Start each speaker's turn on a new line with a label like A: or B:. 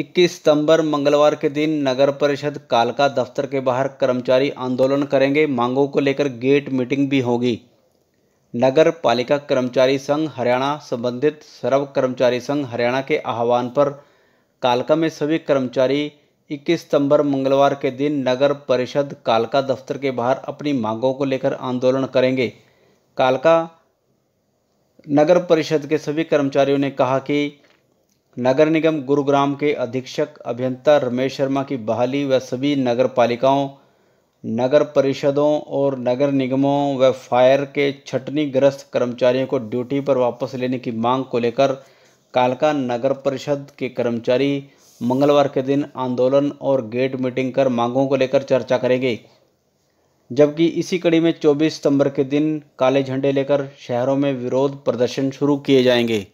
A: इक्कीस सितंबर मंगलवार के दिन नगर परिषद कालका दफ्तर के बाहर कर्मचारी आंदोलन करेंगे मांगों को लेकर गेट मीटिंग भी होगी नगर पालिका कर्मचारी संघ हरियाणा संबंधित सर्व कर्मचारी संघ हरियाणा के आह्वान पर कालका में सभी कर्मचारी 21 सितंबर मंगलवार के दिन नगर परिषद कालका दफ्तर के बाहर अपनी मांगों को लेकर आंदोलन करेंगे कालका नगर परिषद के सभी कर्मचारियों ने कहा कि नगर निगम गुरुग्राम के अधीक्षक अभियंता रमेश शर्मा की बहाली व सभी नगर पालिकाओं नगर परिषदों और नगर निगमों व फायर के छटनी ग्रस्त कर्मचारियों को ड्यूटी पर वापस लेने की मांग को लेकर कालका नगर परिषद के कर्मचारी मंगलवार के दिन आंदोलन और गेट मीटिंग कर मांगों को लेकर चर्चा करेंगे जबकि इसी कड़ी में 24 सितंबर के दिन काले झंडे लेकर शहरों में विरोध प्रदर्शन शुरू किए जाएंगे